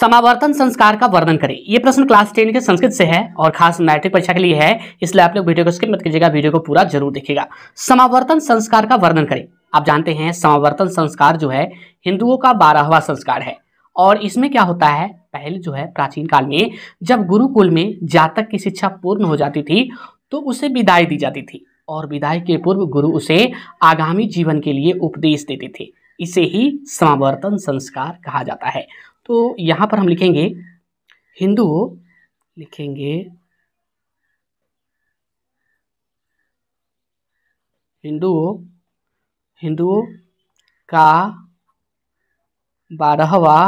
समावर्तन संस्कार का वर्णन करें यह प्रश्न क्लास टेन के संस्कृत से है और खास मैट्रिक परीक्षा के लिए है इसलिए आप लोग वीडियो को स्किप मत कीजिएगा वीडियो को पूरा जरूर देखिएगा समावर्तन संस्कार का वर्णन करें आप जानते हैं समावर्तन संस्कार जो है हिंदुओं का बारहवा संस्कार है और इसमें क्या होता है पहले जो है प्राचीन काल में जब गुरुकुल में जातक की शिक्षा पूर्ण हो जाती थी तो उसे विदाई दी जाती थी और विदाई के पूर्व गुरु उसे आगामी जीवन के लिए उपदेश देते थे इसे ही समावर्तन संस्कार कहा जाता है तो यहाँ पर हम लिखेंगे हिंदू लिखेंगे हिंदुओं हिंदुओं का बारहवा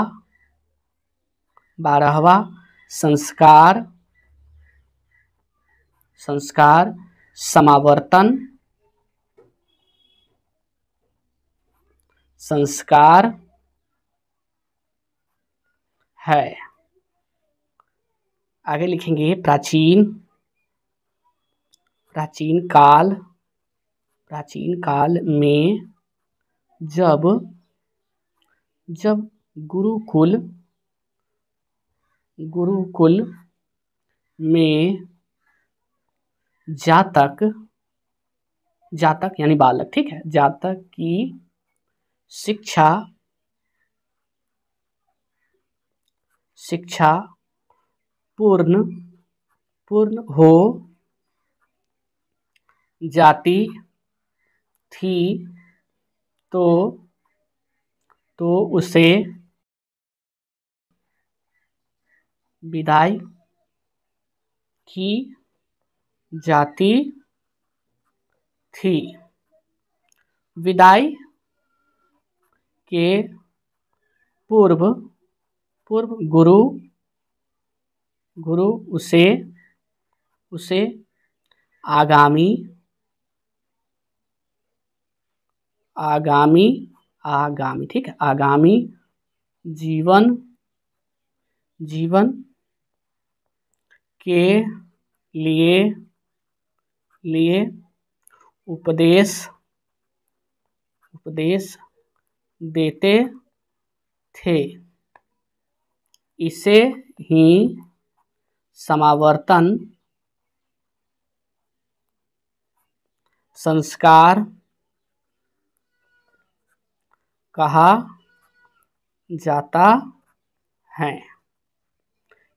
बारहवा संस्कार संस्कार समावर्तन संस्कार है आगे लिखेंगे प्राचीन प्राचीन काल प्राचीन काल में जब जब गुरुकुल गुरुकुल में जातक जातक यानी बालक ठीक है जातक की शिक्षा शिक्षा पूर्ण पूर्ण हो जाती थी तो तो उसे विदाई की जाती थी विदाई के पूर्व पूर्व गुरु गुरु उसे उसे आगामी आगामी आगामी ठीक है आगामी जीवन जीवन के लिए लिए उपदेश उपदेश देते थे इसे ही समावर्तन संस्कार कहा जाता है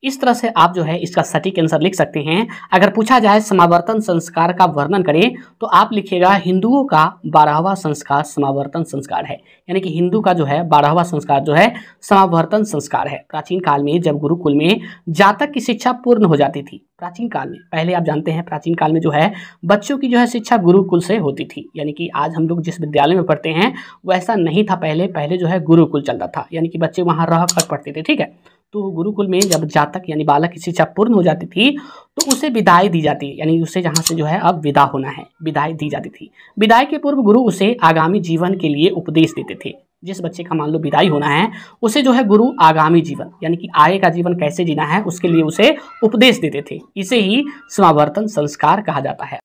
इस तरह से आप जो है इसका सटीक आंसर लिख सकते हैं अगर पूछा जाए समावर्तन संस्कार का वर्णन करें तो आप लिखिएगा हिंदुओं का बारहवा संस्कार समावर्तन संस्कार है यानी कि हिंदू का जो है बारहवा संस्कार जो है समावर्तन संस्कार है प्राचीन काल में जब गुरुकुल में जातक की शिक्षा पूर्ण हो जाती थी प्राचीन काल में पहले आप जानते हैं प्राचीन काल में जो है बच्चों की जो है शिक्षा गुरुकुल से होती थी यानी कि आज हम लोग जिस विद्यालय में पढ़ते हैं वैसा नहीं था पहले पहले जो है गुरुकुल चलता था यानी कि बच्चे वहाँ रह कर पढ़ते थे ठीक है तो गुरुकुल में जब जातक यानी बालक की शिक्षा पूर्ण हो जाती थी तो उसे विदाई दी जाती यानी उसे जहाँ से जो है अब विदा होना है विदाई दी जाती थी विदाई के पूर्व गुरु उसे आगामी जीवन के लिए उपदेश देते थे जिस बच्चे का मान लो विदाई होना है उसे जो है गुरु आगामी जीवन यानी कि आगे का जीवन कैसे जीना है उसके लिए उसे उपदेश देते थे इसे ही समावर्तन संस्कार कहा जाता है